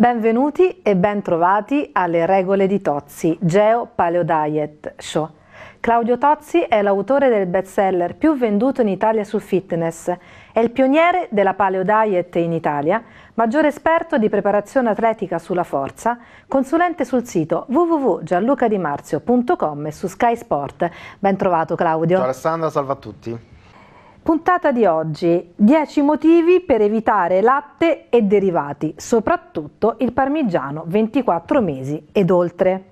Benvenuti e bentrovati alle regole di Tozzi, Geo Paleo Diet Show. Claudio Tozzi è l'autore del bestseller più venduto in Italia sul fitness, è il pioniere della Paleo Diet in Italia, maggiore esperto di preparazione atletica sulla forza, consulente sul sito www.gianlucadimarzio.com e su Sky Sport. Bentrovato Claudio. Ciao Alessandra, salve a tutti. Puntata di oggi, 10 motivi per evitare latte e derivati, soprattutto il parmigiano 24 mesi ed oltre.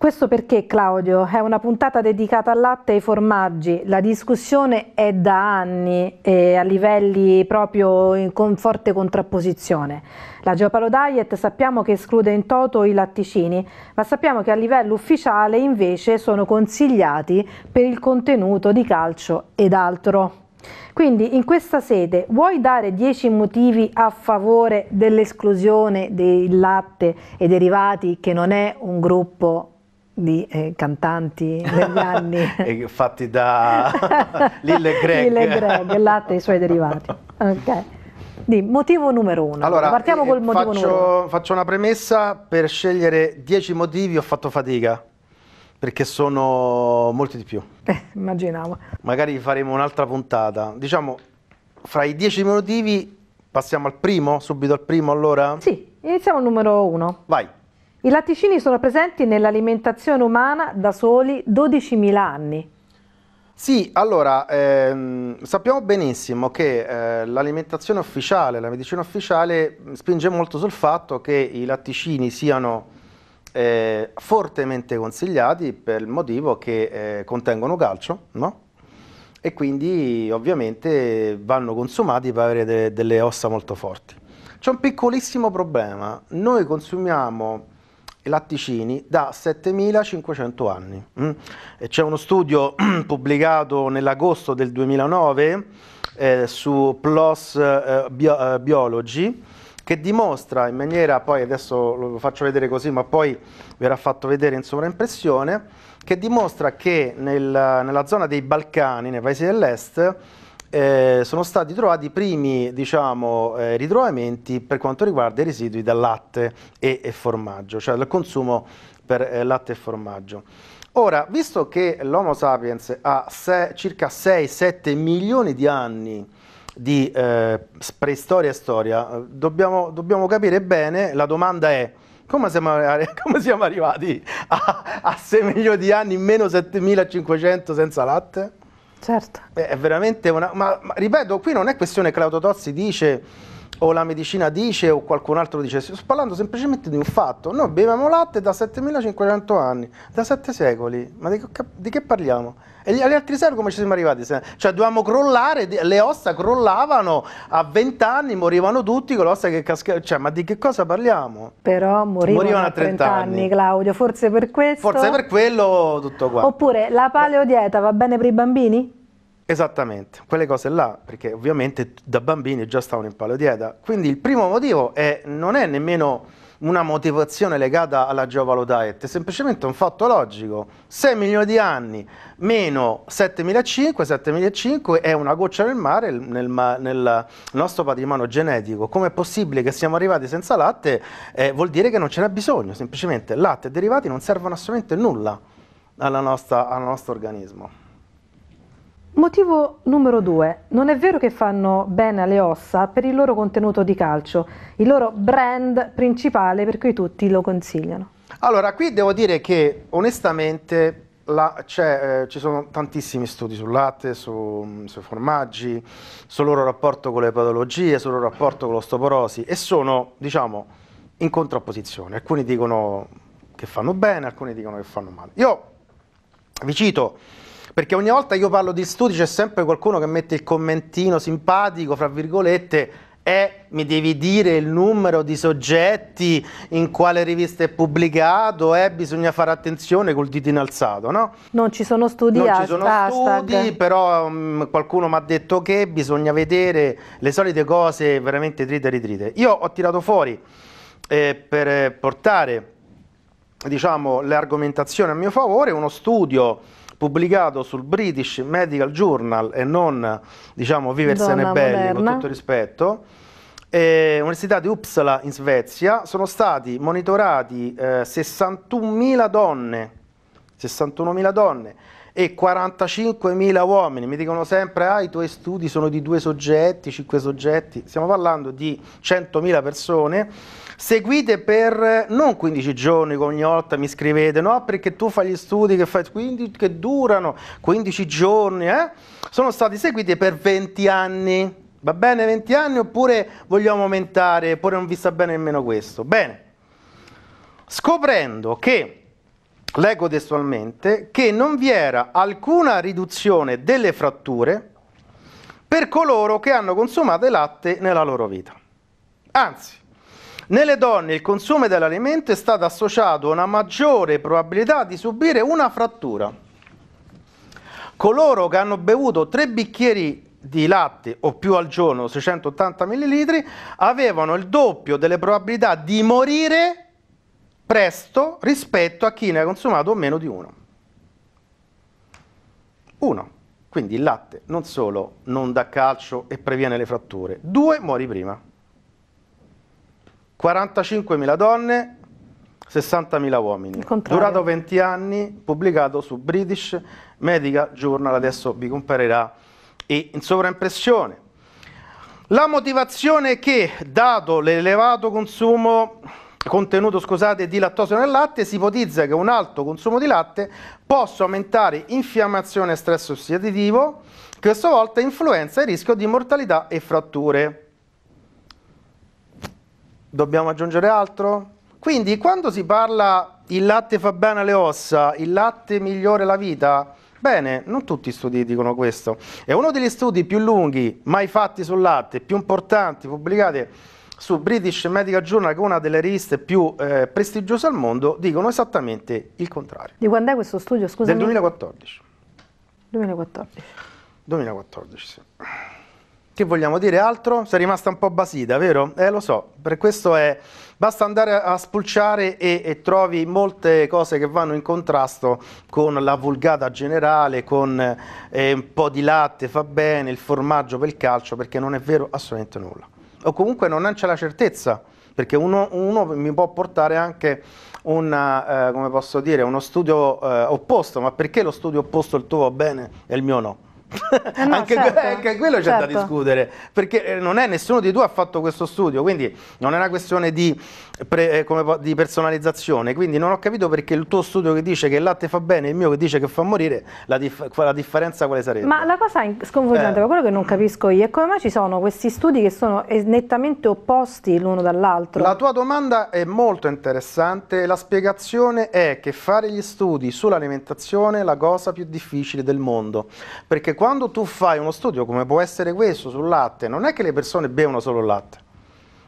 Questo perché, Claudio, è una puntata dedicata al latte e ai formaggi. La discussione è da anni e eh, a livelli proprio in, con forte contrapposizione. La Geopalo Diet sappiamo che esclude in toto i latticini, ma sappiamo che a livello ufficiale invece sono consigliati per il contenuto di calcio ed altro. Quindi in questa sede vuoi dare 10 motivi a favore dell'esclusione del latte e derivati che non è un gruppo di eh, cantanti degli anni. fatti da Lille Greg. Lille Greg, il latte e i suoi derivati. Ok. Di motivo numero uno. Allora, partiamo eh, col motivo faccio, numero uno. Faccio una premessa, per scegliere dieci motivi ho fatto fatica, perché sono molti di più. Eh, immaginavo. Magari faremo un'altra puntata. Diciamo, fra i dieci motivi passiamo al primo, subito al primo allora? Sì, iniziamo al numero uno. Vai. I latticini sono presenti nell'alimentazione umana da soli 12.000 anni. Sì, allora ehm, sappiamo benissimo che eh, l'alimentazione ufficiale, la medicina ufficiale spinge molto sul fatto che i latticini siano eh, fortemente consigliati per il motivo che eh, contengono calcio, no? E quindi ovviamente vanno consumati per avere de delle ossa molto forti. C'è un piccolissimo problema, noi consumiamo latticini da 7500 anni. Mm? C'è uno studio pubblicato nell'agosto del 2009 eh, su PLOS eh, bio, eh, Biology che dimostra in maniera, poi adesso lo faccio vedere così, ma poi verrà fatto vedere in sovraimpressione, che dimostra che nel, nella zona dei Balcani, nei paesi dell'est, eh, sono stati trovati i primi diciamo, eh, ritrovamenti per quanto riguarda i residui da latte e, e formaggio, cioè dal consumo per eh, latte e formaggio. Ora, visto che l'Homo sapiens ha se, circa 6-7 milioni di anni di eh, preistoria e storia, dobbiamo, dobbiamo capire bene, la domanda è, come siamo, come siamo, arrivati a, a, 6 milioni di anni in meno 7500 senza latte? Certo. È veramente una... Ma, ma ripeto, qui non è questione Claudio Tozzi dice o la medicina dice o qualcun altro dice, sto parlando semplicemente di un fatto, noi beviamo latte da 7500 anni, da 7 secoli, ma di, di che parliamo? E gli, altri secoli come ci siamo arrivati? Cioè dovevamo crollare, le ossa crollavano a 20 anni, morivano tutti con le ossa che cascavano, cioè ma di che cosa parliamo? Però morivano, morivano a 30, 30 anni. Claudio, forse per questo? Forse per quello tutto qua. Oppure la paleodieta va bene per i bambini? Esattamente, quelle cose là, perché ovviamente da bambini già stavano in paleodieta. Quindi il primo motivo è, non è nemmeno una motivazione legata alla Giovalo Diet, è semplicemente un fatto logico. 6 milioni di anni meno 7.500, 7.500 è una goccia nel mare nel, nel, nostro patrimonio genetico. Com'è possibile che siamo arrivati senza latte? Eh, vuol dire che non ce n'è bisogno, semplicemente latte e derivati non servono assolutamente nulla alla nostra, al nostro organismo. Motivo numero due, non è vero che fanno bene alle ossa per il loro contenuto di calcio, il loro brand principale per cui tutti lo consigliano. Allora, qui devo dire che onestamente la, eh, ci sono tantissimi studi sul latte, su, sui formaggi, sul loro rapporto con le patologie, sul loro rapporto con l'ostoporosi e sono, diciamo, in contrapposizione. Alcuni dicono che fanno bene, alcuni dicono che fanno male. Io vi cito perché ogni volta che io parlo di studi c'è sempre qualcuno che mette il commentino simpatico, fra virgolette, e mi devi dire il numero di soggetti, in quale rivista è pubblicato, e bisogna fare attenzione col dito inalzato, no? Non ci sono studi, non ci sono studi però um, qualcuno mi ha detto che bisogna vedere le solite cose veramente trite e ritrite. Io ho tirato fuori eh, per portare diciamo, argomentazioni a mio favore uno studio pubblicato sul British Medical Journal e non diciamo viversene belli con tutto rispetto eh, Università di Uppsala in Svezia sono stati monitorati eh, 61.000 donne 61.000 donne e 45.000 uomini. Mi dicono sempre, ah, i tuoi studi sono di due soggetti, cinque soggetti. Stiamo parlando di 100.000 persone seguite per non 15 giorni che ogni volta mi scrivete, no? Perché tu fai gli studi che, fai, 15, che durano 15 giorni, eh? Sono stati seguiti per 20 anni. Va bene 20 anni oppure vogliamo aumentare, oppure non vi sta bene nemmeno questo? Bene. Scoprendo che leggo testualmente, che non vi era alcuna riduzione delle fratture per coloro che hanno consumato latte nella loro vita. Anzi, nelle donne il consumo dell'alimento è stato associato a una maggiore probabilità di subire una frattura. Coloro che hanno bevuto tre bicchieri di latte o più al giorno, 680 ml, avevano il doppio delle probabilità di morire presto rispetto a chi ne ha consumato meno di uno. Uno, quindi il latte non solo non dà calcio e previene le fratture, due, muori prima. 45.000 donne, 60.000 uomini. Durato 20 anni, pubblicato su British Medical Journal, adesso vi comparirà in sovraimpressione. La motivazione è che, dato l'elevato consumo contenuto scusate, di lattosio nel latte, si ipotizza che un alto consumo di latte possa aumentare infiammazione e stress ossidativo, che a sua volta influenza il rischio di mortalità e fratture. Dobbiamo aggiungere altro? Quindi quando si parla il latte fa bene alle ossa, il latte migliore la vita, bene, non tutti gli studi dicono questo. È uno degli studi più lunghi mai fatti sul latte, più importanti, pubblicati su British Medical Journal, che è una delle riviste più eh, prestigiose al mondo, dicono esattamente il contrario. Di quando è questo studio, scusa? Del 2014. 2014. 2014, sì. Che vogliamo dire altro? Sei rimasta un po' basita, vero? Eh, lo so, per questo è... Basta andare a spulciare e, e trovi molte cose che vanno in contrasto con la vulgata generale, con eh, un po' di latte fa bene, il formaggio per il calcio, perché non è vero assolutamente nulla. O comunque non c'è la certezza, perché uno, uno mi può portare anche una, eh, dire, uno studio eh, opposto, ma perché lo studio opposto il tuo va bene e il mio no? Eh no, anche, certo, que anche, quello c'è certo. da discutere, perché eh, non è nessuno di due ha fatto questo studio, quindi non è una questione di, eh, di, personalizzazione, quindi non ho capito perché il tuo studio che dice che il latte fa bene e il mio che dice che fa morire, la, dif la differenza quale sarebbe? Ma la cosa sconvolgente, eh. quello che non capisco io, è come mai ci sono questi studi che sono nettamente opposti l'uno dall'altro? La tua domanda è molto interessante, la spiegazione è che fare gli studi sull'alimentazione è la cosa più difficile del mondo, perché quando tu fai uno studio come può essere questo sul latte, non è che le persone bevono solo il latte,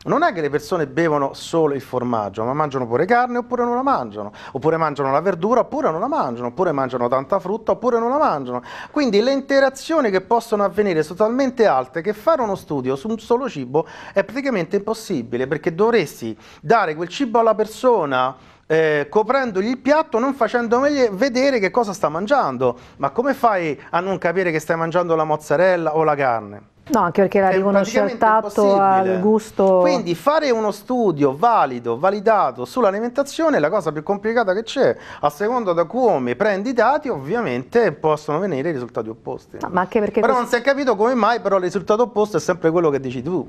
non è che le persone bevono solo il formaggio, ma mangiano pure carne oppure non la mangiano, oppure mangiano la verdura oppure non la mangiano, oppure mangiano tanta frutta oppure non la mangiano. Quindi le interazioni che possono avvenire sono talmente alte che fare uno studio su un solo cibo è praticamente impossibile perché dovresti dare quel cibo alla persona eh, coprendogli il piatto, non facendogli vedere che cosa sta mangiando. Ma come fai a non capire che stai mangiando la mozzarella o la carne? No, anche perché la riconosce tatto, al gusto. Quindi fare uno studio valido, validato sull'alimentazione è la cosa più complicata che c'è. A seconda da come prendi i dati, ovviamente possono venire i risultati opposti. No, ma anche perché però questo... non si è capito come mai, però il risultato opposto è sempre quello che dici tu.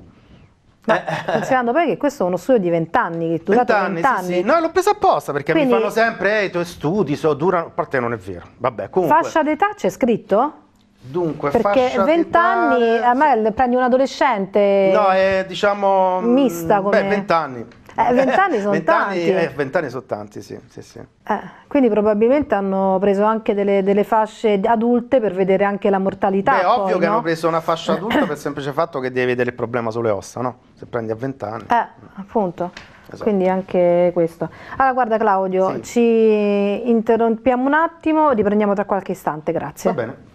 Eh. Considerando poi che questo è uno studio di vent'anni, anni, che è durato 20, 20 Sì, sì. No, l'ho preso apposta perché Quindi, mi fanno sempre, eh, i tuoi studi so, durano, a parte non è vero, vabbè, comunque. Fascia d'età c'è scritto? Dunque, perché 20 anni, a me prendi un adolescente. No, è diciamo mm, mista come beh, 20 eh, vent'anni sono vent'anni, tanti. Eh, vent'anni sono tanti, sì. sì, sì. Eh, quindi probabilmente hanno preso anche delle, delle, fasce adulte per vedere anche la mortalità. È ovvio no? che hanno preso una fascia adulta per il semplice fatto che devi vedere il problema sulle ossa, no? Se prendi a vent'anni. Eh, appunto. Esatto. Quindi anche questo. Allora guarda Claudio, sì. ci interrompiamo un attimo, riprendiamo tra qualche istante, grazie. Va bene.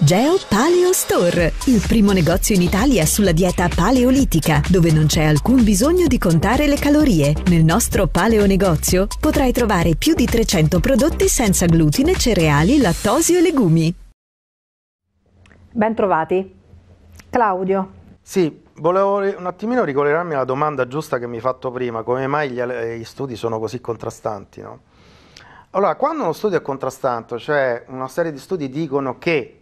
Geo Paleo Store, il primo negozio in Italia sulla dieta paleolitica, dove non c'è alcun bisogno di contare le calorie. Nel nostro paleo negozio potrai trovare più di 300 prodotti senza glutine, cereali, lattosio e legumi. Bentrovati. Claudio. Sì, volevo un attimino ricollegarmi alla domanda giusta che mi hai fatto prima, come mai gli, gli studi sono così contrastanti, no? Allora, quando uno studio è contrastante, cioè una serie di studi dicono che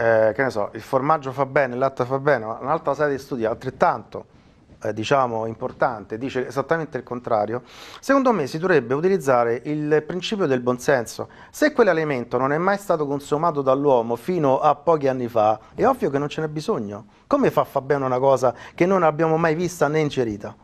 eh, che ne so, il formaggio fa bene, il latte fa bene, ma un'altra serie di studi altrettanto eh, diciamo importante dice esattamente il contrario, secondo me si dovrebbe utilizzare il principio del buonsenso. Se quell'alimento non è mai stato consumato dall'uomo fino a pochi anni fa, è ovvio che non ce n'è bisogno. Come fa a far bene una cosa che non abbiamo mai vista né ingerita?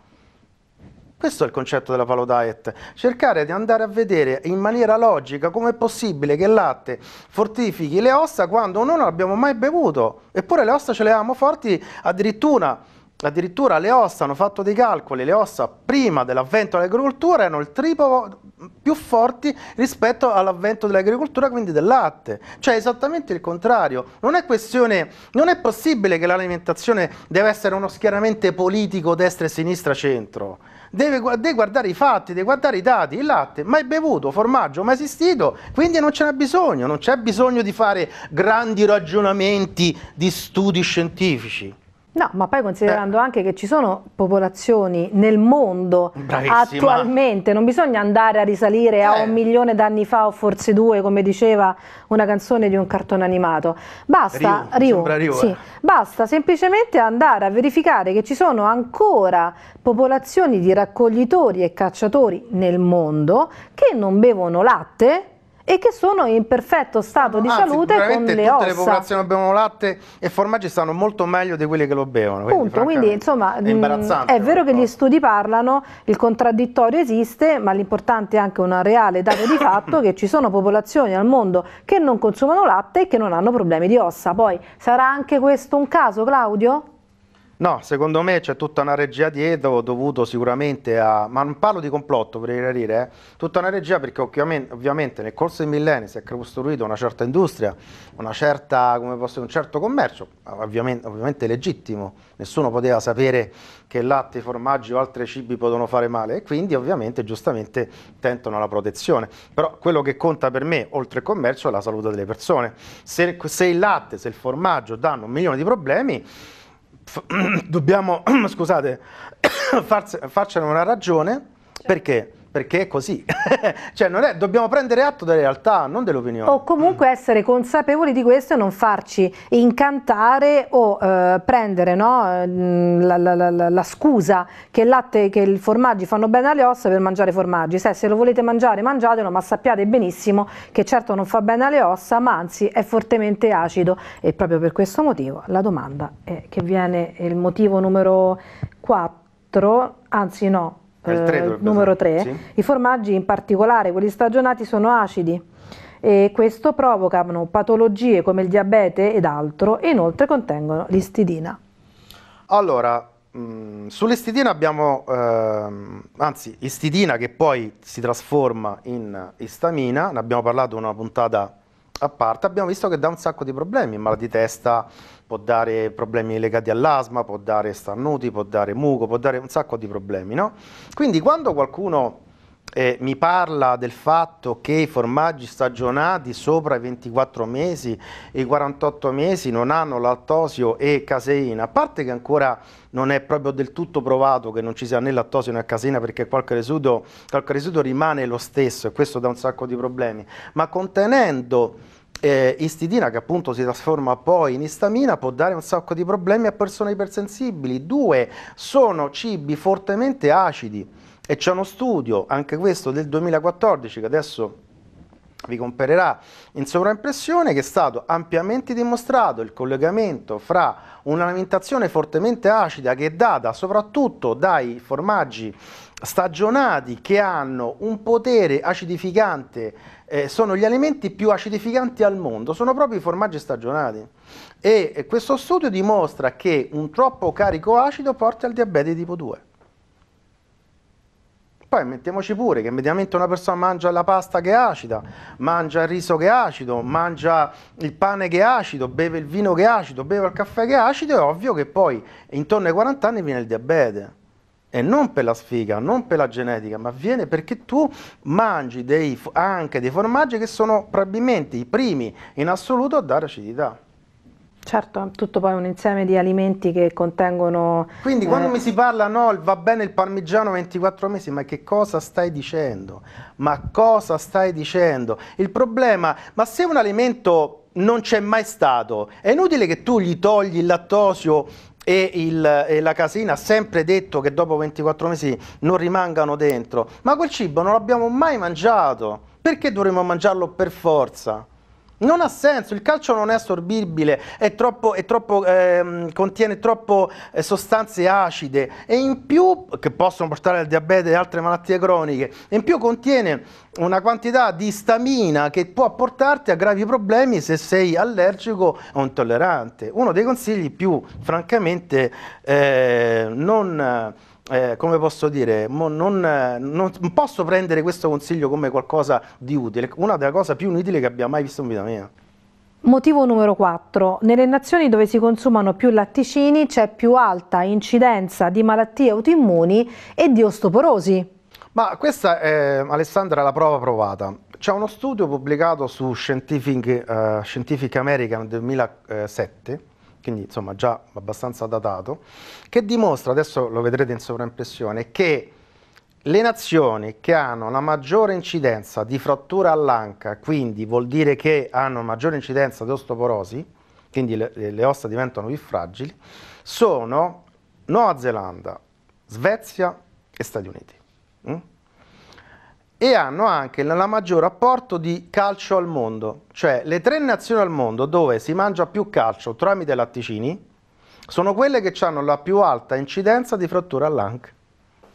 Questo è il concetto della Palo Diet, cercare di andare a vedere in maniera logica come è possibile che il latte fortifichi le ossa quando non l'abbiamo mai bevuto, eppure le ossa ce le avevamo forti addirittura, addirittura le ossa hanno fatto dei calcoli, le ossa prima dell'avvento dell'agricoltura erano il triplo più forti rispetto all'avvento dell'agricoltura, quindi del latte. Cioè esattamente il contrario. Non è questione, non è possibile che l'alimentazione deve essere uno schieramento politico destra e sinistra centro deve, deve, guardare i fatti, deve guardare i dati, il latte, mai bevuto, formaggio, mai esistito, quindi non ce n'è bisogno, non c'è bisogno di fare grandi ragionamenti di studi scientifici. No, ma poi considerando Beh. anche che ci sono popolazioni nel mondo Bravissima. attualmente, non bisogna andare a risalire eh. a un eh. milione d'anni fa o forse due, come diceva una canzone di un cartone animato. Basta, Rio, Rio, Rio, sì, eh. basta semplicemente andare a verificare che ci sono ancora popolazioni di raccoglitori e cacciatori nel mondo che non bevono latte e che sono in perfetto stato di Anzi, salute con le ossa. tutte le popolazioni che bevono latte e formaggi stanno molto meglio di quelle che lo bevono. Quindi, Punto, quindi insomma è, mm, imbarazzante, è vero che gli studi parlano, il contraddittorio esiste, ma l'importante è anche una reale dato di fatto che ci sono popolazioni al mondo che non consumano latte e che non hanno problemi di ossa. Poi sarà anche questo un caso, Claudio? No, secondo me c'è tutta una regia dietro dovuto sicuramente a... ma non parlo di complotto, per chiarire, eh? tutta una regia perché ovviamente, ovviamente nel corso dei millenni si è costruita una certa industria, una certa, posso, un certo commercio, ovviamente, ovviamente legittimo, nessuno poteva sapere che latte, formaggi o altri cibi potevano fare male e quindi ovviamente giustamente tentano la protezione. Però quello che conta per me, oltre al commercio, è la salute delle persone. se, se il latte, se il formaggio danno un milione di problemi, dobbiamo scusate, farse, farcene una ragione certo. perché perché è così. cioè, non è, dobbiamo prendere atto della realtà, non dell'opinione. O comunque essere consapevoli di questo e non farci incantare o eh, prendere no, mm, la, la, la, la, scusa che il latte, che i formaggi fanno bene alle ossa per mangiare formaggi. Se, se lo volete mangiare, mangiatelo, ma sappiate benissimo che certo non fa bene alle ossa, ma anzi è fortemente acido. E proprio per questo motivo la domanda è che viene il motivo numero 4, anzi no, 3 eh, numero 3, sì. i formaggi in particolare quelli stagionati sono acidi e questo provoca patologie come il diabete ed altro e inoltre contengono l'istidina. Allora, mm, sull'istidina abbiamo, ehm, anzi, istidina che poi si trasforma in istamina, ne abbiamo parlato in una puntata a parte, abbiamo visto che dà un sacco di problemi, mal di testa, può dare problemi legati all'asma, può dare starnuti, può dare muco, può dare un sacco di problemi, no? Quindi quando qualcuno eh, mi parla del fatto che i formaggi stagionati sopra i 24 mesi e i 48 mesi non hanno lattosio e caseina, a parte che ancora non è proprio del tutto provato che non ci sia né lattosio né caseina perché qualche residuo, qualche residuo rimane lo stesso e questo dà un sacco di problemi, ma contenendo eh, istidina che appunto si trasforma poi in istamina può dare un sacco di problemi a persone ipersensibili. Due, sono cibi fortemente acidi e c'è uno studio, anche questo del 2014, che adesso vi comparerà in sovraimpressione che è stato ampiamente dimostrato il collegamento fra un'alimentazione fortemente acida che è data soprattutto dai formaggi stagionati che hanno un potere acidificante, eh, sono gli alimenti più acidificanti al mondo, sono proprio i formaggi stagionati. E questo studio dimostra che un troppo carico acido porta al diabete tipo 2. Poi mettiamoci pure che mediamente una persona mangia la pasta che è acida, mangia il riso che è acido, mangia il pane che è acido, beve il vino che è acido, beve il caffè che è acido, è ovvio che poi intorno ai 40 anni viene il diabete e non per la sfiga, non per la genetica, ma viene perché tu mangi dei, anche dei formaggi che sono probabilmente i primi in assoluto a dare acidità. Certo, tutto poi un insieme di alimenti che contengono... Quindi eh... quando mi si parla no, va bene il parmigiano 24 mesi, ma che cosa stai dicendo? Ma cosa stai dicendo? Il problema, ma se un alimento non c'è mai stato, è inutile che tu gli togli il lattosio e, il, e la casina ha sempre detto che dopo 24 mesi non rimangano dentro, ma quel cibo non l'abbiamo mai mangiato, perché dovremmo mangiarlo per forza? Non ha senso, il calcio non è assorbibile, è troppo, è troppo, ehm, contiene troppe eh, sostanze acide e in più, che possono portare al diabete e altre malattie croniche, in più contiene una quantità di stamina che può portarti a gravi problemi se sei allergico o intollerante. Uno dei consigli più, francamente, eh, non eh, come posso dire, non, non, posso prendere questo consiglio come qualcosa di utile, una delle cose più inutili che abbia mai visto in vita mia. Motivo numero 4. Nelle nazioni dove si consumano più latticini c'è più alta incidenza di malattie autoimmuni e di osteoporosi. Ma questa è, Alessandra, la prova provata. C'è uno studio pubblicato su Scientific, uh, Scientific American nel 2007 quindi insomma già abbastanza datato, che dimostra, adesso lo vedrete in sovraimpressione, che le nazioni che hanno la maggiore incidenza di frattura all'anca, quindi vuol dire che hanno maggiore incidenza di osteoporosi, quindi le, le ossa diventano più fragili, sono Nuova Zelanda, Svezia e Stati Uniti. Mm? e hanno anche il maggior apporto di calcio al mondo, cioè le tre nazioni al mondo dove si mangia più calcio tramite latticini sono quelle che hanno la più alta incidenza di frattura all'anca.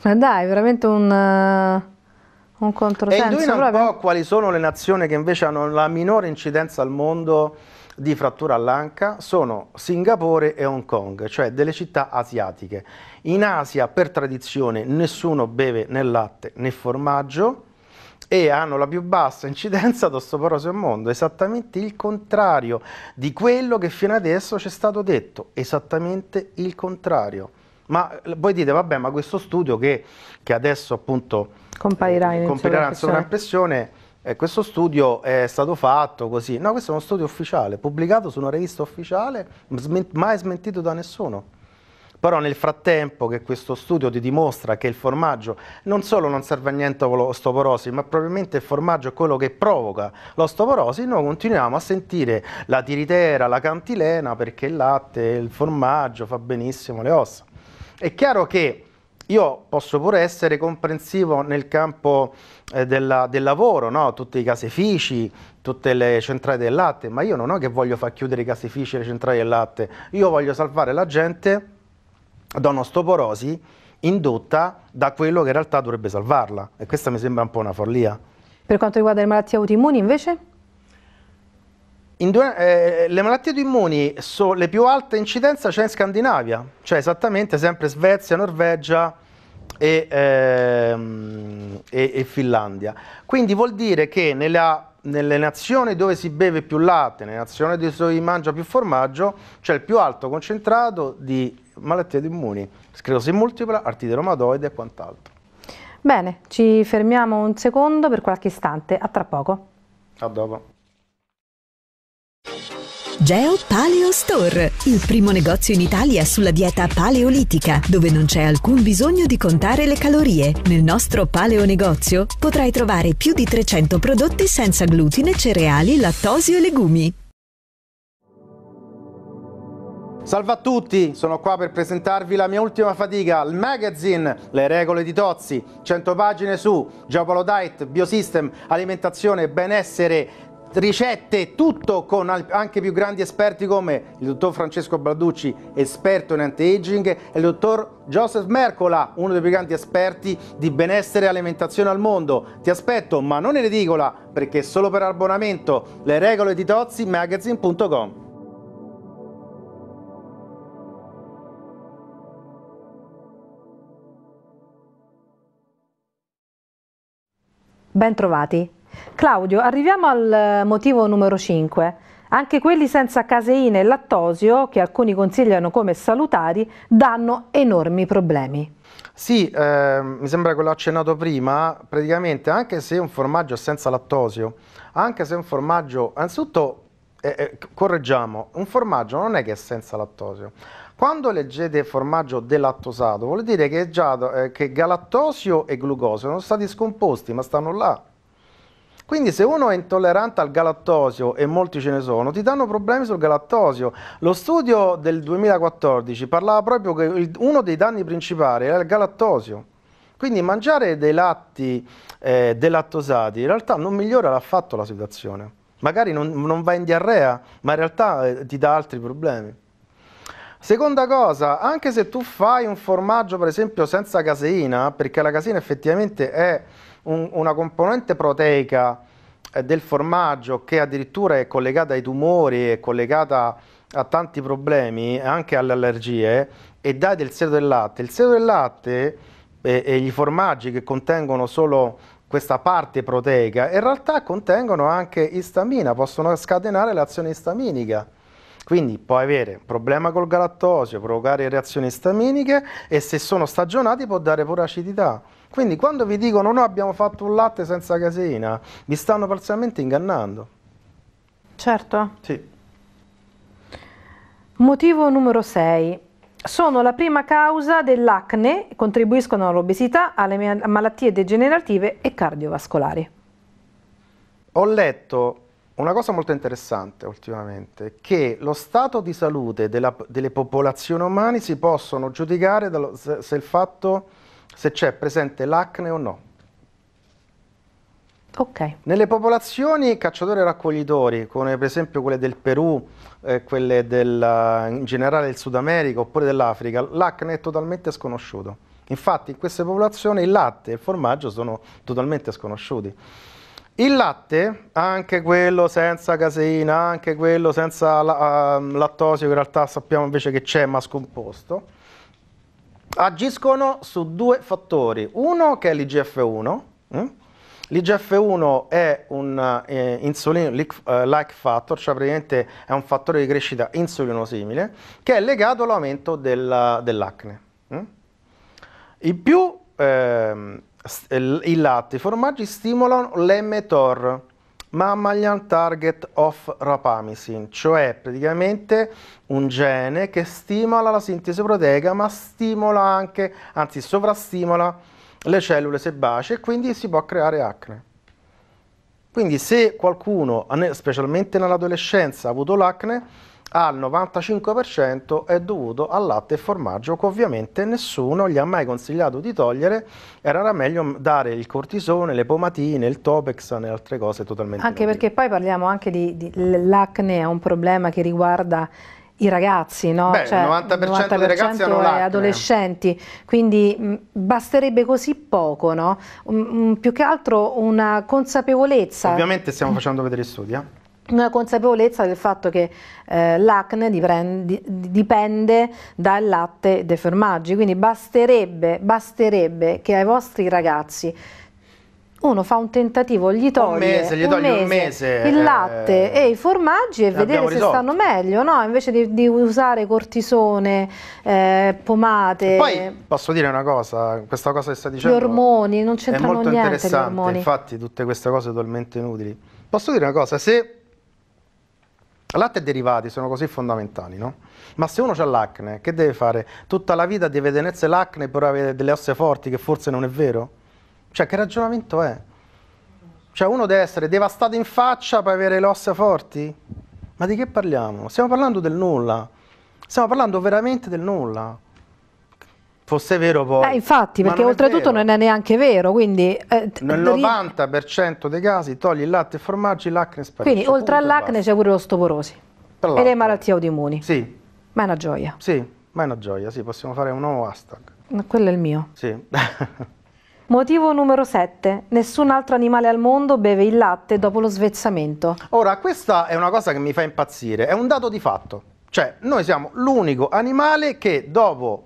Ma dai, veramente un, uh, un controsenso. E indovina proprio. un po' quali sono le nazioni che invece hanno la minore incidenza al mondo di frattura all'anca sono Singapore e Hong Kong, cioè delle città asiatiche. In Asia per tradizione nessuno beve né latte né formaggio, e hanno la più bassa incidenza tossoporosi al mondo, esattamente il contrario di quello che fino adesso ci è stato detto, esattamente il contrario. Ma voi dite, vabbè, ma questo studio che, che adesso appunto comparirà eh, in, comparirà in sovraimpressione, eh, questo studio è stato fatto così. No, questo è uno studio ufficiale, pubblicato su una rivista ufficiale, mai smentito da nessuno. Però nel frattempo che questo studio ti dimostra che il formaggio non solo non serve a niente all'ostoporosi, ma probabilmente il formaggio è quello che provoca l'ostoporosi, noi continuiamo a sentire la tiritera, la cantilena, perché il latte, il formaggio fa benissimo le ossa. È chiaro che io posso pure essere comprensivo nel campo eh, della, del lavoro, no? tutti i caseifici, tutte le centrali del latte, ma io non ho che voglio far chiudere i caseifici e le centrali del latte, io voglio salvare la gente da un'ostoporosi indotta da quello che in realtà dovrebbe salvarla. E questa mi sembra un po' una follia. Per quanto riguarda le malattie autoimmuni invece? In due, eh, eh le malattie autoimmuni, so, le più alte incidenza c'è in Scandinavia, cioè esattamente sempre Svezia, Norvegia e, ehm, e, e Finlandia. Quindi vuol dire che nella nelle nazioni dove si beve più latte, nelle nazioni dove si mangia più formaggio, c'è il più alto concentrato di malattie immuni, sclerosi multipla, artite reumatoide e quant'altro. Bene, ci fermiamo un secondo per qualche istante, a tra poco. A dopo. Geo Paleo Store, il primo negozio in Italia sulla dieta paleolitica, dove non c'è alcun bisogno di contare le calorie. Nel nostro paleo negozio potrai trovare più di 300 prodotti senza glutine, cereali, lattosio e legumi. Salve a tutti, sono qua per presentarvi la mia ultima fatica, il magazine Le regole di Tozzi, 100 pagine su Giapolo Diet, Biosystem, alimentazione, benessere, ricette, tutto con anche più grandi esperti come il dottor Francesco Balducci, esperto in anti-aging, e il dottor Joseph Mercola, uno dei più grandi esperti di benessere e alimentazione al mondo. Ti aspetto, ma non in ridicola, perché solo per abbonamento, le regole di magazine.com. Bentrovati. Claudio, arriviamo al eh, motivo numero 5. Anche quelli senza caseina e lattosio, che alcuni consigliano come salutari, danno enormi problemi. Sì, eh, mi sembra quello accennato prima, praticamente anche se un formaggio è senza lattosio, anche se un formaggio, anzitutto eh, eh, correggiamo, un formaggio non è che è senza lattosio, quando leggete formaggio delattosato, vuol dire che, già, eh, che galattosio e glucosio sono stati scomposti, ma stanno là. Quindi se uno è intollerante al galattosio, e molti ce ne sono, ti danno problemi sul galattosio. Lo studio del 2014 parlava proprio che uno dei danni principali era il galattosio. Quindi mangiare dei latti eh, delattosati in realtà non migliora affatto la situazione. Magari non, non, va in diarrea, ma in realtà eh, ti dà altri problemi. Seconda cosa, anche se tu fai un formaggio per esempio senza caseina, perché la caseina effettivamente è un, una componente proteica eh, del formaggio che addirittura è collegata ai tumori, è collegata a tanti problemi, anche alle allergie, e dai del siedo del latte. Il siedo del latte e, e, gli formaggi che contengono solo questa parte proteica, in realtà contengono anche istamina, possono scatenare l'azione istaminica. Quindi può avere problema col galattosio, provocare reazioni staminiche e se sono stagionati può dare pure acidità. Quindi quando vi dicono no abbiamo fatto un latte senza caseina, vi stanno parzialmente ingannando. Certo. Sì. Motivo numero 6. Sono la prima causa dell'acne, contribuiscono all'obesità, alle malattie degenerative e cardiovascolari. Ho letto una cosa molto interessante ultimamente è che lo stato di salute della, delle popolazioni umane si possono giudicare dallo, se, se, fatto, se c'è presente l'acne o no. Okay. Nelle popolazioni cacciatori e raccoglitori, come per esempio quelle del Perù, eh, quelle del, in generale del Sud America oppure dell'Africa, l'acne è totalmente sconosciuto. Infatti in queste popolazioni il latte e il formaggio sono totalmente sconosciuti. Il latte, anche quello senza caseina, anche quello senza la, uh, lattosio, in realtà sappiamo invece che c'è ma scomposto, agiscono su due fattori. Uno che è l'IGF1, eh? Mm? l'IGF1 è un eh, insulino-like eh, factor, cioè praticamente è un fattore di crescita insulinosimile, che è legato all'aumento dell'acne. Dell mm? In più... Ehm, il latte, i formaggi stimolano l'MTOR, mammalian target of rapamycin, cioè praticamente un gene che stimola la sintesi proteica ma stimola anche, anzi sovrastimola le cellule sebacee e quindi si può creare acne. Quindi se qualcuno, specialmente nell'adolescenza, ha avuto l'acne, al 95% è dovuto al latte e formaggio che ovviamente nessuno gli ha mai consigliato di togliere, era meglio dare il cortisone, le pomatine, il Topexan e altre cose totalmente Anche inutili. perché poi parliamo anche di, di l'acne, è un problema che riguarda i ragazzi, no? Beh, cioè, il 90%, 90 dei ragazzi hanno l'acne. adolescenti, quindi mh, mm, basterebbe così poco, no? Mh, mm, mh, mm, più che altro una consapevolezza. Ovviamente stiamo facendo vedere i studi, eh? una consapevolezza del fatto che eh, l'acne diprende, dipende dal latte e dai formaggi, quindi basterebbe, basterebbe che ai vostri ragazzi uno fa un tentativo, gli toglie un mese, gli toglie mese, un mese il eh, latte eh, e i formaggi e vedere se risolto. stanno meglio, no? invece di, di usare cortisone, eh, pomate. E poi posso dire una cosa, questa cosa che sta dicendo... Gli ormoni, non c'entrano niente. È molto interessante, infatti tutte queste cose totalmente inutili. Posso dire una cosa, se Latte e derivati sono così fondamentali, no? Ma se uno ha l'acne, che deve fare? Tutta la vita deve tenersi l'acne e poi avere delle ossa forti, che forse non è vero? Cioè, che ragionamento è? Cioè, uno deve essere devastato in faccia per avere le ossa forti? Ma di che parliamo? Stiamo parlando del nulla. Stiamo parlando veramente del nulla fosse vero poi... Eh, infatti, perché oltretutto non è neanche vero, quindi... Eh, Nel 90% dei casi togli il latte e formaggi, l'acne sparisce. Quindi oltre all'acne c'è pure l'ostoporosi e le malattie autoimmuni. Sì. Ma è una gioia. Sì, ma è una gioia, sì, possiamo fare un nuovo hashtag. Quello è il mio. Sì. Motivo numero 7. Nessun altro animale al mondo beve il latte dopo lo svezzamento. Ora, questa è una cosa che mi fa impazzire, è un dato di fatto. Cioè, noi siamo l'unico animale che dopo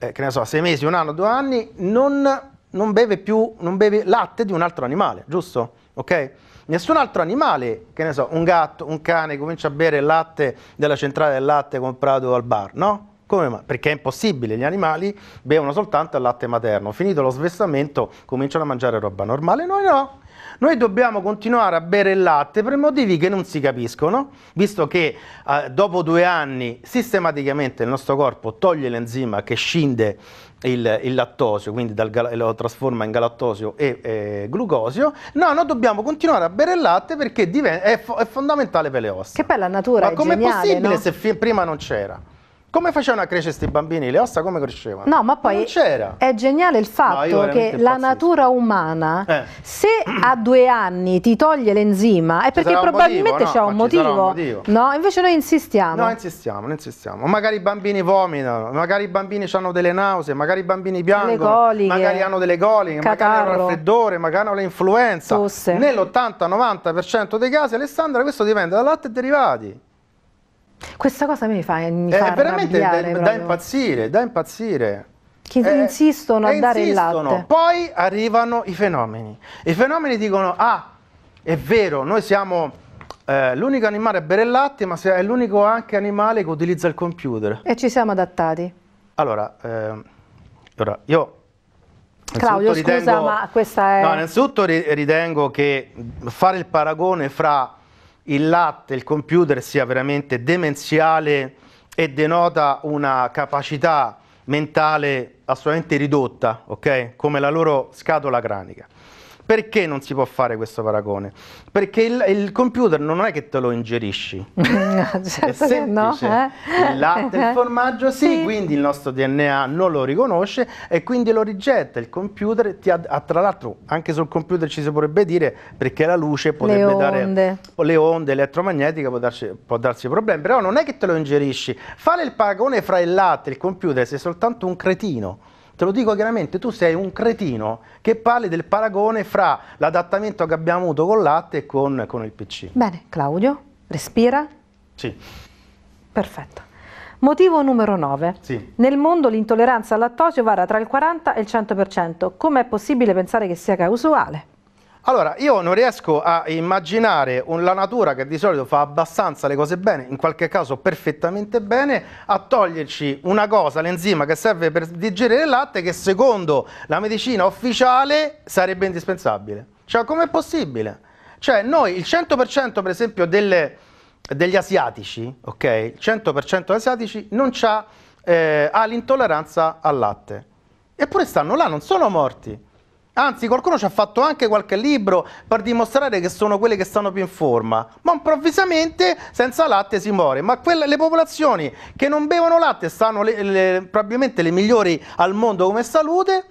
eh, che ne so, sei mesi, un anno, due anni, non, non beve più, non beve latte di un altro animale, giusto? Ok? Nessun altro animale, che ne so, un gatto, un cane, comincia a bere il latte della centrale del latte comprato al bar, no? Come mai? Perché è impossibile, gli animali bevono soltanto il latte materno, finito lo svestamento, cominciano a mangiare roba normale, noi no, noi dobbiamo continuare a bere il latte per motivi che non si capiscono, visto che eh, dopo due anni sistematicamente il nostro corpo toglie l'enzima che scinde il, il, lattosio, quindi dal, lo trasforma in galattosio e eh, glucosio. No, noi dobbiamo continuare a bere il latte perché è, fo è, fondamentale per le ossa. Che poi la natura Ma com'è possibile no? se prima non c'era? Come facevano a crescere questi bambini? Le ossa come crescevano? No, ma poi è geniale il fatto no, che la natura umana, eh. se a due anni ti toglie l'enzima, è perché probabilmente c'è un, motivo, no? invece noi insistiamo. No, insistiamo, non insistiamo. Magari i bambini vomitano, magari i bambini hanno delle nausee, magari i bambini piangono, magari hanno delle goliche, Catarro. magari hanno raffreddore, magari hanno l'influenza. Nell'80-90% dei casi, Alessandra, questo dipende dal latte e derivati. Questa cosa mi fa, eh, mi eh, fa veramente da, da, impazzire, da impazzire. Che eh, insistono a eh, dare insistono. il latte. Poi arrivano i fenomeni. I fenomeni dicono, ah, è vero, noi siamo eh, l'unico animale a bere il latte, ma è l'unico anche animale che utilizza il computer. E ci siamo adattati. Allora, allora ehm, io Claudio, ritengo, scusa, ma questa è... No, innanzitutto ritengo che fare il paragone fra il latte, il computer sia veramente demenziale e denota una capacità mentale assolutamente ridotta, ok? Come la loro scatola cranica. Perché non si può fare questo paragone? Perché il, il computer non è che te lo ingerisci. No, certo che no. Eh? Il latte, e il eh. formaggio sì, sì, quindi il nostro DNA non lo riconosce e quindi lo rigetta. Il computer ti ha, tra l'altro anche sul computer ci si potrebbe dire perché la luce potrebbe le dare le onde elettromagnetiche può darsi, può darsi problemi, però non è che te lo ingerisci. Fare il paragone fra il latte e il computer sei soltanto un cretino te lo dico chiaramente, tu sei un cretino che parli del paragone fra l'adattamento che abbiamo avuto con latte e con, con il PC. Bene, Claudio, respira. Sì. Perfetto. Motivo numero 9. Sì. Nel mondo l'intolleranza al lattosio varia tra il 40 e il 100%. Com'è possibile pensare che sia causale? Allora, io non riesco a immaginare la natura che di solito fa abbastanza le cose bene, in qualche caso perfettamente bene, a toglierci una cosa, l'enzima che serve per digerire il latte, che secondo la medicina ufficiale sarebbe indispensabile. Cioè, com'è possibile? Cioè, noi il 100% per esempio delle, degli asiatici, ok? Il 100% degli asiatici non eh, ha l'intolleranza al latte. Eppure stanno là, non sono morti. Anzi, qualcuno ci ha fatto anche qualche libro per dimostrare che sono quelle che stanno più in forma. Ma improvvisamente senza latte si muore. Ma quelle, le popolazioni che non bevono latte stanno le, le, probabilmente le migliori al mondo come salute.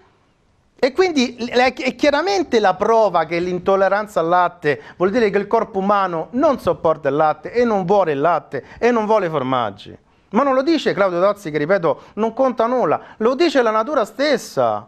E quindi è chiaramente la prova che l'intolleranza al latte vuol dire che il corpo umano non sopporta il latte e non vuole il latte e non vuole i formaggi. Ma non lo dice Claudio Dozzi, che ripeto non conta nulla, lo dice la natura stessa.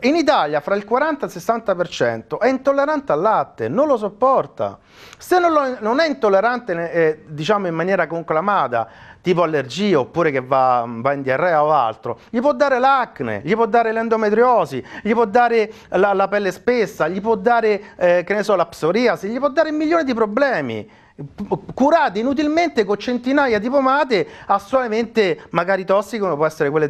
In Italia fra il 40 e il 60% è intollerante al latte, non lo sopporta. Se non, lo, non è intollerante eh, diciamo in maniera conclamata, tipo allergia oppure che va, va, in diarrea o altro, gli può dare l'acne, gli può dare l'endometriosi, gli può dare la, la pelle spessa, gli può dare eh, che ne so, la psoriasi, gli può dare milioni di problemi curate inutilmente con centinaia di pomate assolutamente magari tossiche come può essere quelle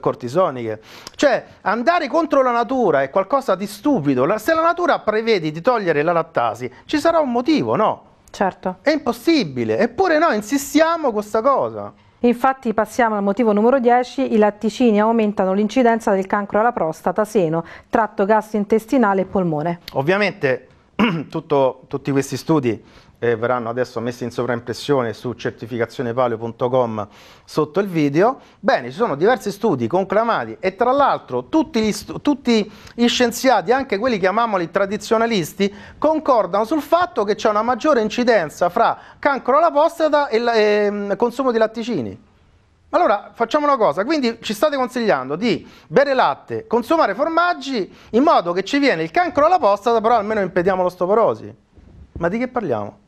cortisoniche. Cioè andare contro la natura è qualcosa di stupido. Se la natura prevede di togliere la lattasi ci sarà un motivo, no? Certo. È impossibile, eppure noi insistiamo con questa cosa. Infatti passiamo al motivo numero 10, i latticini aumentano l'incidenza del cancro alla prostata, seno, tratto gastrointestinale e polmone. Ovviamente tutto, tutti questi studi eh, verranno adesso messi in sovraimpressione su certificazionepaleo.com sotto il video. Bene, ci sono diversi studi conclamati e tra l'altro tutti gli, tutti gli scienziati, anche quelli chiamiamoli tradizionalisti, concordano sul fatto che c'è una maggiore incidenza fra cancro alla prostata e, la, e ehm, consumo di latticini. Allora facciamo una cosa, quindi ci state consigliando di bere latte, consumare formaggi in modo che ci viene il cancro alla postata, però almeno impediamo l'ostoporosi. Ma di che parliamo?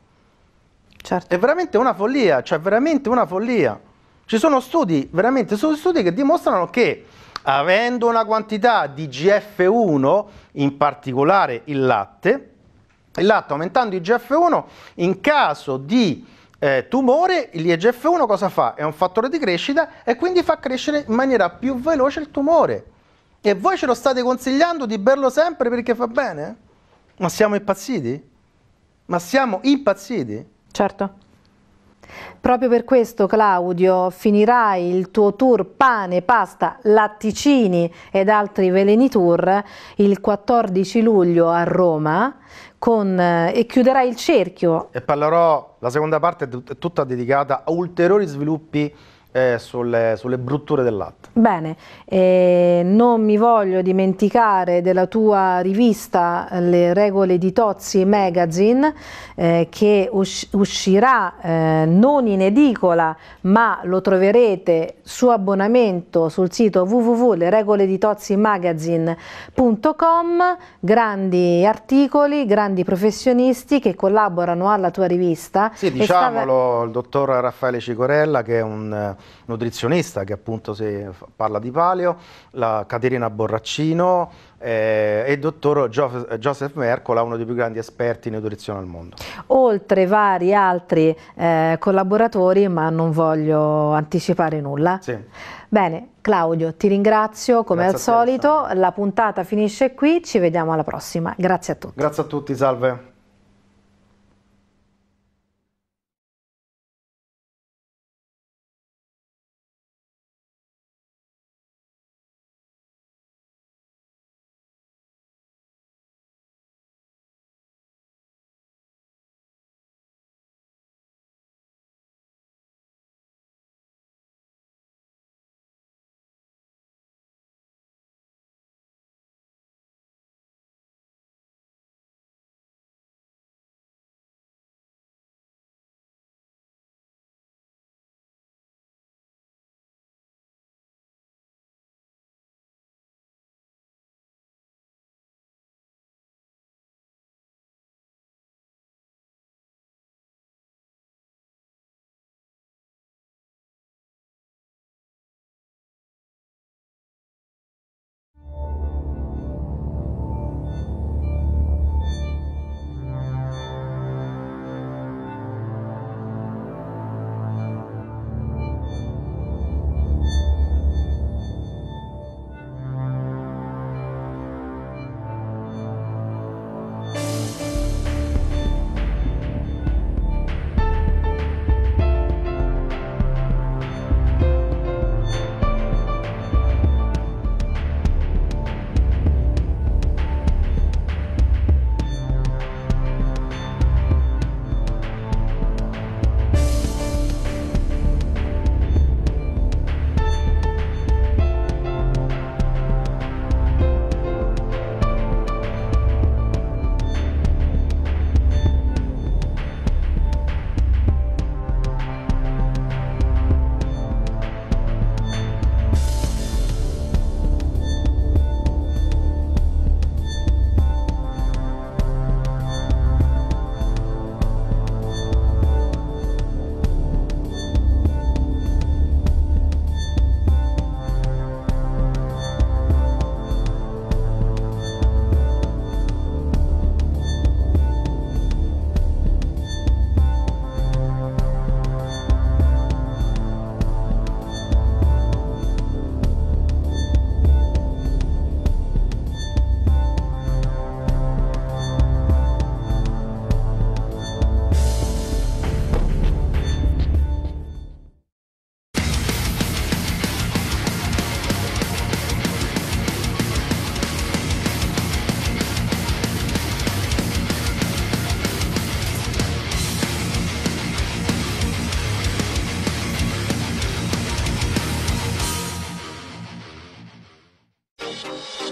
Certo. È veramente una follia, cioè veramente una follia. Ci sono studi, veramente, sono studi che dimostrano che avendo una quantità di GF1, in particolare il latte, il latte aumentando il GF1, in caso di eh, tumore, l'IGF1 cosa fa? È un fattore di crescita e quindi fa crescere in maniera più veloce il tumore. E voi ce lo state consigliando di berlo sempre perché fa bene? Ma siamo impazziti? Ma siamo impazziti? Certo. Proprio per questo, Claudio, finirai il tuo tour pane, pasta, latticini ed altri veleni tour il 14 luglio a Roma con, eh, e chiuderai il cerchio. E parlerò, la seconda parte è tutta dedicata a ulteriori sviluppi eh, sulle, sulle, brutture del latte. Bene, eh, non mi voglio dimenticare della tua rivista Le regole di Tozzi Magazine eh, che us uscirà eh, non in edicola ma lo troverete su abbonamento sul sito www.leregoleditozzimagazine.com grandi articoli, grandi professionisti che collaborano alla tua rivista. Sì, diciamolo, stava... il dottor Raffaele Cicorella che è un nutrizionista che appunto parla di paleo, la Caterina Borraccino eh, e il dottor eh, Joseph Mercola, uno dei più grandi esperti in nutrizione al mondo. Oltre vari altri eh, collaboratori, ma non voglio anticipare nulla. Sì. Bene, Claudio, ti ringrazio come Grazie al solito, la puntata finisce qui, ci vediamo alla prossima. Grazie a tutti. Grazie a tutti, salve.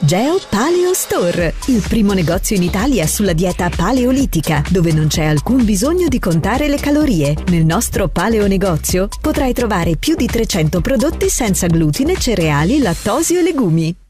Geo Paleo Store, il primo negozio in Italia sulla dieta paleolitica, dove non c'è alcun bisogno di contare le calorie. Nel nostro paleo negozio potrai trovare più di 300 prodotti senza glutine, cereali, lattosio e legumi.